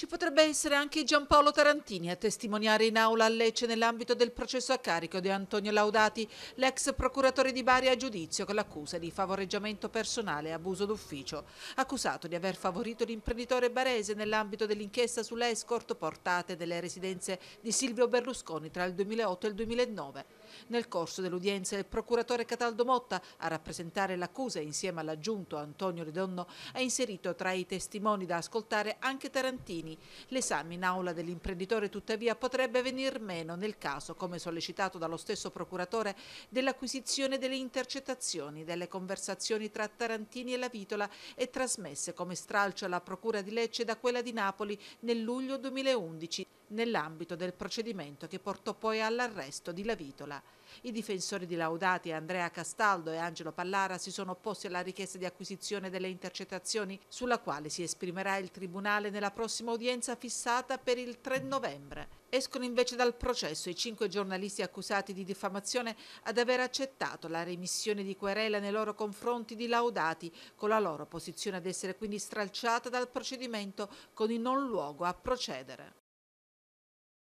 Ci potrebbe essere anche Giampaolo Tarantini a testimoniare in aula a Lecce nell'ambito del processo a carico di Antonio Laudati, l'ex procuratore di Bari a giudizio con l'accusa di favoreggiamento personale e abuso d'ufficio, accusato di aver favorito l'imprenditore barese nell'ambito dell'inchiesta sulle escort portate delle residenze di Silvio Berlusconi tra il 2008 e il 2009. Nel corso dell'udienza il procuratore Cataldo Motta, a rappresentare l'accusa insieme all'aggiunto Antonio Redonno ha inserito tra i testimoni da ascoltare anche Tarantini. L'esame in aula dell'imprenditore tuttavia potrebbe venir meno nel caso, come sollecitato dallo stesso procuratore, dell'acquisizione delle intercettazioni delle conversazioni tra Tarantini e la Vitola e trasmesse come stralcio alla procura di Lecce da quella di Napoli nel luglio 2011 nell'ambito del procedimento che portò poi all'arresto di La Vitola. I difensori di Laudati Andrea Castaldo e Angelo Pallara si sono opposti alla richiesta di acquisizione delle intercettazioni sulla quale si esprimerà il Tribunale nella prossima udienza fissata per il 3 novembre. Escono invece dal processo i cinque giornalisti accusati di diffamazione ad aver accettato la remissione di querela nei loro confronti di Laudati, con la loro posizione ad essere quindi stralciata dal procedimento con il non luogo a procedere.